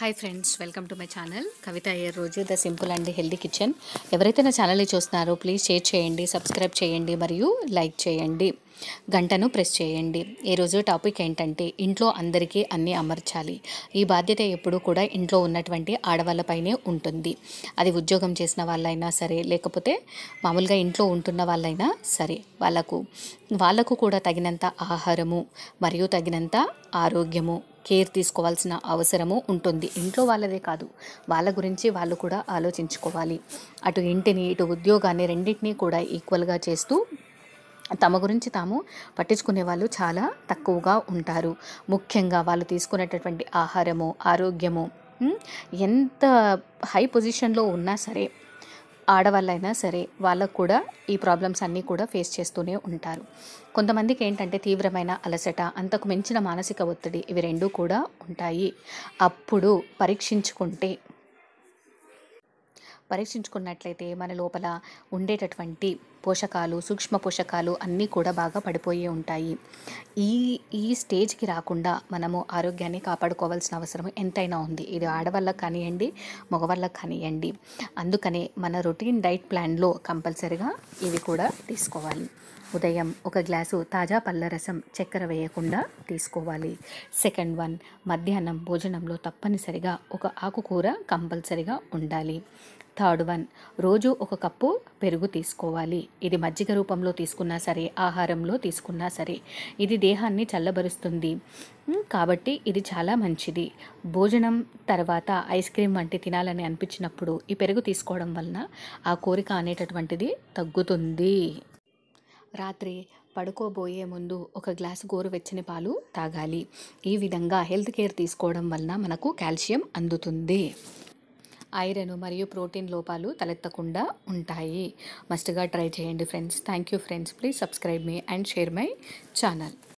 hi friends welcome to my channel Kavitha ఏ రోజు the simple and healthy kitchen ఎవరైతే నా ఛానల్ని చూస్తున్నారో ప్లీజ్ షేర్ చేయండి సబ్స్క్రైబ్ చేయండి మరియు లైక్ చేయండి గంటను ప్రెస్ చేయండి ఈరోజు టాపిక్ ఏంటంటే ఇంట్లో అందరికీ అన్నీ అమర్చాలి ఈ బాధ్యత ఎప్పుడూ కూడా ఇంట్లో ఉన్నటువంటి ఆడవాళ్ళపైనే ఉంటుంది అది ఉద్యోగం చేసిన వాళ్ళైనా సరే లేకపోతే మామూలుగా ఇంట్లో ఉంటున్న వాళ్ళైనా సరే వాళ్ళకు వాళ్ళకు కూడా తగినంత ఆహారము మరియు తగినంత ఆరోగ్యము కేర్ తీసుకోవాల్సిన అవసరము ఉంటుంది ఇంట్లో వాళ్ళదే కాదు వాళ్ళ గురించి వాళ్ళు కూడా ఆలోచించుకోవాలి అటు ఇంటిని ఇటు ఉద్యోగాన్ని రెండింటినీ కూడా ఈక్వల్గా చేస్తూ తమ గురించి తాము పట్టించుకునే వాళ్ళు చాలా తక్కువగా ఉంటారు ముఖ్యంగా వాళ్ళు తీసుకునేటటువంటి ఆహారము ఆరోగ్యము ఎంత హై పొజిషన్లో ఉన్నా సరే ఆడవాళ్ళైనా సరే వాళ్ళకు కూడా ఈ ప్రాబ్లమ్స్ అన్నీ కూడా ఫేస్ చేస్తూనే ఉంటారు కొంతమందికి ఏంటంటే తీవ్రమైన అలసట అంతకు మించిన మానసిక ఒత్తిడి ఇవి రెండూ కూడా ఉంటాయి అప్పుడు పరీక్షించుకుంటే పరీక్షించుకున్నట్లయితే మన లోపల ఉండేటటువంటి పోషకాలు సూక్ష్మ పోషకాలు అన్నీ కూడా బాగా పడిపోయి ఉంటాయి ఈ ఈ స్టేజ్కి రాకుండా మనము ఆరోగ్యాన్ని కాపాడుకోవాల్సిన అవసరం ఎంతైనా ఉంది ఇది ఆడవాళ్ళకి కానివ్వండి మగవాళ్ళకి కానివ్వండి అందుకనే మన రొటీన్ డైట్ ప్లాన్లో కంపల్సరిగా ఇవి కూడా తీసుకోవాలి ఉదయం ఒక గ్లాసు తాజా పళ్ళ రసం చక్కెర వేయకుండా తీసుకోవాలి సెకండ్ వన్ మధ్యాహ్నం భోజనంలో తప్పనిసరిగా ఒక ఆకుకూర కంపల్సరిగా ఉండాలి థర్డ్ వన్ రోజు ఒక కప్పు పెరుగు తీసుకోవాలి ఇది మజ్జిగ రూపంలో తీసుకున్నా సరే ఆహారంలో తీసుకున్నా సరే ఇది దేహాన్ని చల్లబరుస్తుంది కాబట్టి ఇది చాలా మంచిది భోజనం తర్వాత ఐస్ క్రీమ్ వంటి తినాలని అనిపించినప్పుడు ఈ పెరుగు తీసుకోవడం వలన ఆ కోరిక అనేటటువంటిది తగ్గుతుంది రాత్రి పడుకోబోయే ముందు ఒక గ్లాసు గోరువెచ్చని పాలు తాగాలి ఈ విధంగా హెల్త్ కేర్ తీసుకోవడం వలన మనకు కాల్షియం అందుతుంది ఐరన్ మరియు ప్రోటీన్ లోపాలు తలెత్తకుండా ఉంటాయి మస్ట్గా ట్రై చేయండి friends thank you friends please subscribe మీ అండ్ షేర్ మై ఛానల్